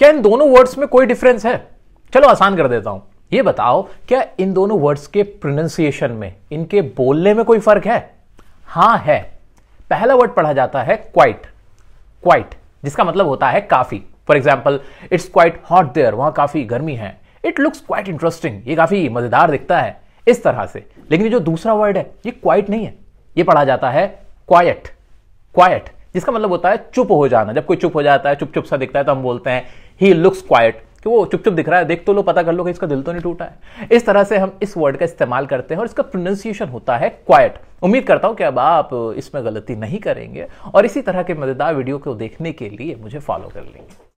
क्या इन दोनों वर्ड्स में कोई डिफरेंस है चलो आसान कर देता हूं ये बताओ क्या इन दोनों वर्ड्स के प्रोनाउंसिएशन में इनके बोलने में कोई फर्क है हां है पहला वर्ड पढ़ा जाता है क्वाइट क्वाइट जिसका मतलब होता है काफी for example it's quite hot there वहां काफी गर्मी है इट लुक्स क्वाइट इंटरेस्टिंग ये काफी मजेदार दिखता है इस तरह से लेकिन जो दूसरा वर्ड है ये क्वाइट नहीं है ये पढ़ा जाता है क्वाइट क्वाइट जिसका मतलब होता है चुप हो जाना जब कोई चुप हो जाता है चुप चुप सा दिखता है तो हम बोलते हैं ही लुक्स क्वाइट कि वो चुप चुप दिख रहा है देख तो लो पता कर लो कि इसका दिल तो नहीं टूटा है इस तरह से हम इस वर्ड का इस्तेमाल करते हैं और इसका प्रोनाउंसिएशन होता है क्वाइट उम्मीद करता हूं कि अब आप इसमें गलती नहीं करेंगे और इसी तरह के मज़ेदार वीडियो को देखने के लिए मुझे फॉलो कर लेंगे